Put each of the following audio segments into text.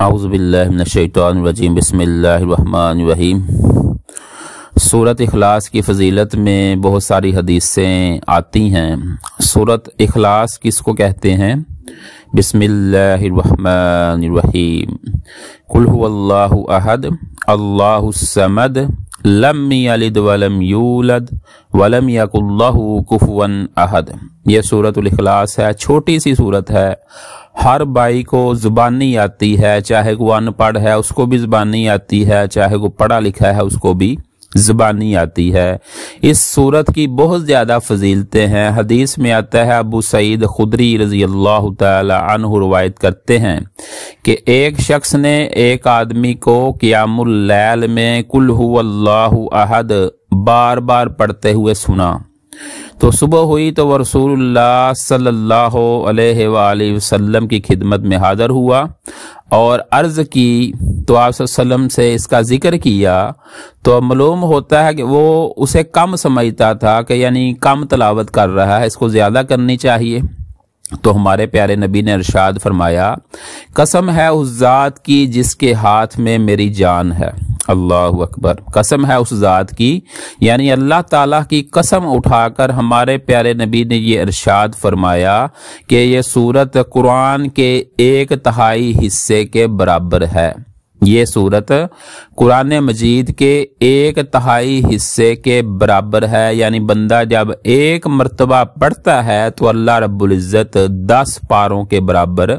आउज़बिल्लिनशैतरजीम बसमीम सूरत अखलास की फजीलत में बहुत सारी हदीसें आती हैं सूरत अखलास किसको कहते हैं बसमीम कुल्लाहद अल्लाहमद लम यलिद यूलद वलम यकुल्लाहु कुफवन अहद यह सूरत अखलास है छोटी सी सूरत है हर बाई को ज़ुबानी आती है चाहे वो अनपढ़ है उसको भी ज़ुबानी आती है चाहे वो पढ़ा लिखा है उसको भी ज़बानी आती है इस सूरत की बहुत ज़्यादा फजीलतें हैं हदीस में आता है अबू सईद खुदरी रजी अल्लाह तु रवायत करते हैं कि एक शख्स ने एक आदमी को क्यामुल्लैल में कुल अल्लाह अहद बार बार पढ़ते हुए सुना तो सुबह हुई तो वह रसूल सल्लल्लाहु की खिदमत में हाज़र हुआ और अर्ज़ की तो आप से इसका ज़िक्र किया तो मलूम होता है कि वो उसे कम समझता था कि यानी कम तलावत कर रहा है इसको ज़्यादा करनी चाहिए तो हमारे प्यारे नबी ने अरशाद फरमाया कसम है उस ज़ात की जिसके हाथ में मेरी जान है अल्लाह अकबर कसम है उस ज़ात की यानी अल्लाह ताला की कसम उठाकर हमारे प्यारे नबी ने ये इरशाद फरमाया कि ये सूरत कुरान के एक तहाई हिस्से के बराबर है ये सूरत कुरान मजीद के एक तहाई हिस्से के बराबर है यानी बंदा जब एक मरतबा पढ़ता है तो अल्लाह रब्बुल इज़्ज़त दस पारों के बराबर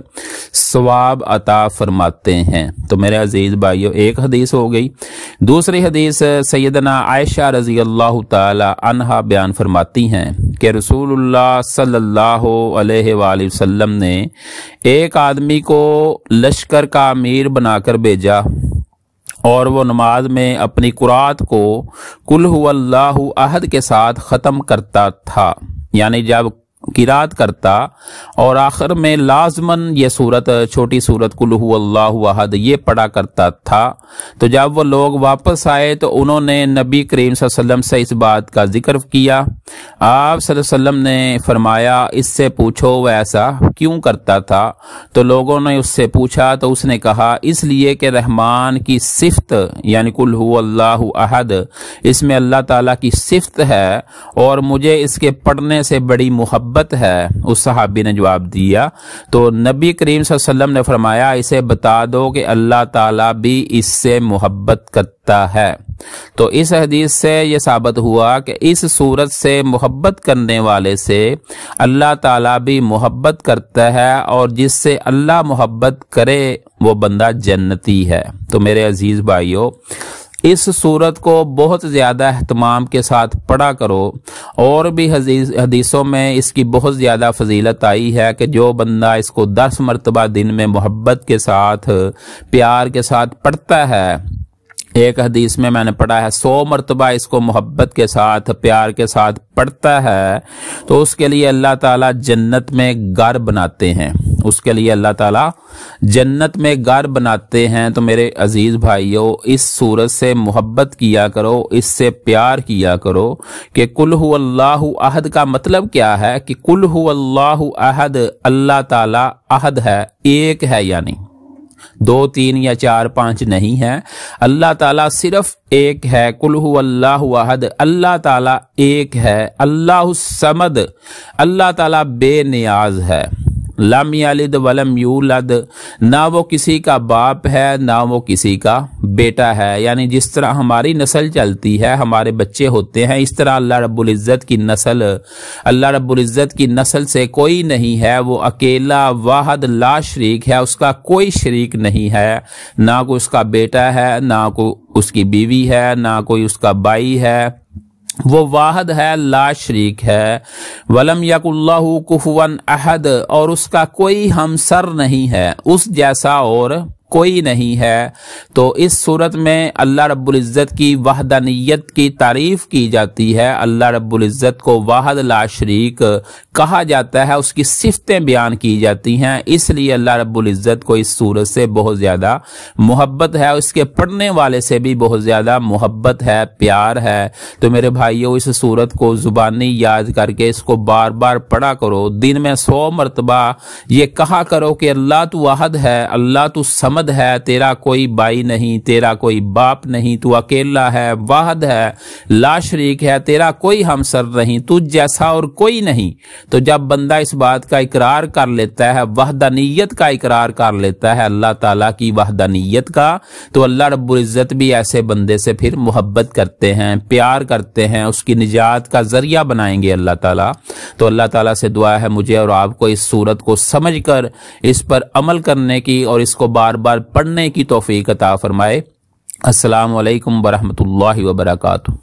स्वाब अता फरमाते हैं तो मेरे अजीज भाइयों एक हदीस हो गई दूसरी हदीस सैदना आयशा रजी अल्लाह तहा बयान फरमाती हैं कि रसूलुल्लाह सल्लल्लाहु अलैहि वसल्लम ने एक आदमी को लश्कर का अमीर बनाकर भेजा और वो नमाज में अपनी कुरात को कुल के साथ ख़त्म करता था यानी जब किरात करता और आखिर में लाजमन ये सूरत छोटी सूरत कुलहू अल्लाहद ये पढ़ा करता था तो जब वो लोग वापस आए तो उन्होंने नबी करीम वसल्लम से इस बात का जिक्र किया आप वसल्लम ने फरमाया इससे पूछो वह ऐसा क्यों करता था तो लोगों ने उससे पूछा तो उसने कहा इसलिए कि रहमान की सिफत यानी कुलहू अल्लाह अहद इसमें अल्लाह तला की सिफत है और मुझे इसके पढ़ने से बड़ी मुहब्बत मोहब्बत है उस सहाबी ने जवाब दिया तो नबी करीम वसल्लम ने फरमाया इसे बता दो कि अल्लाह ताला भी इससे मोहब्बत करता है तो इस हदीस से यह साबित हुआ कि इस सूरत से मोहब्बत करने वाले से अल्लाह ताला भी मोहब्बत करता है और जिससे अल्लाह मोहब्बत करे वो बंदा जन्नती है तो मेरे अजीज़ भाइयों इस सूरत को बहुत ज़्यादा अहतमाम के साथ पढ़ा करो और भी हदीसों में इसकी बहुत ज़्यादा फजीलत आई है कि जो बंदा इसको दस मरतबा दिन में मोहब्बत के साथ प्यार के साथ पढ़ता है एक हदीस में मैंने पढ़ा है सौ मरतबा इसको मोहब्बत के साथ प्यार के साथ पढ़ता है तो उसके लिए अल्लाह ताला जन्नत में घर बनाते हैं उसके लिए अल्लाह ताला जन्नत में घर बनाते हैं तो मेरे अजीज़ भाइयों इस सूरत से मोहब्बत किया करो इससे प्यार किया करो कि कुल अल्लाह अहद का मतलब क्या है कि कुल अल्लाह अहद अल्लाह ताला अहद है एक है यानी दो तीन या चार पांच नहीं है अल्लाह ताला सिर्फ एक है कुल अल्लाह वहद अल्लाह ताला एक है अल्लाह समद अल्लाह ताला बेनियाज है लम यालिद वलम यूलद ना वो किसी का बाप है ना वो किसी का बेटा है यानी जिस तरह हमारी नस्ल चलती है हमारे बच्चे होते हैं इस तरह अल्लाह रब्बुल इज़्ज़त की नस्ल अल्लाह रब्बुल इज़्ज़त की नस्ल से कोई नहीं है वो अकेला वाहद ला शरीक है उसका कोई शरीक नहीं है ना कोई उसका बेटा है ना कोई उसकी बीवी है ना कोई उसका बाई है वो वाहद है ला शरीक है वलम यकुल्लाहु कुफवन अहद और उसका कोई हमसर नहीं है उस जैसा और कोई नहीं है तो इस सूरत में अल्लाह रब्बुल इज़्ज़त की वहदानियत की तारीफ की जाती है अल्लाह रब्बुल इज़्ज़त को वाहद ला शरीक कहा जाता है उसकी सिफतें बयान की जाती हैं इसलिए अल्लाह रब्बुल इज़्ज़त को इस सूरत से बहुत ज़्यादा मोहब्बत है इसके पढ़ने वाले से भी बहुत ज़्यादा मोहब्बत है प्यार है तो मेरे भाइयों इस सूरत को ज़ुबानी याद करके इसको बार बार पढ़ा करो दिन में सौ मरतबा ये कहा करो कि अल्लाह तो वाहद है अल्लाह तो समझ समद है तेरा कोई भाई नहीं तेरा कोई बाप नहीं तू अकेला है वाहद है लाशरीक है तेरा कोई हमसर नहीं तू जैसा और कोई नहीं तो जब बंदा इस बात का इकरार कर लेता है वहदानियत का इकरार कर लेता है अल्लाह ताला की वहदानियत का तो अल्लाह रबुल्ज़त भी ऐसे बंदे से फिर मोहब्बत करते हैं प्यार करते हैं उसकी निजात का जरिया बनाएंगे अल्लाह ताला तो अल्लाह ताला से दुआ है मुझे और आपको इस सूरत को समझ कर इस पर अमल करने की और इसको बार बार बार पढ़ने की तोफ़ी कता फ़रमाए असलकम वरहमल वर्का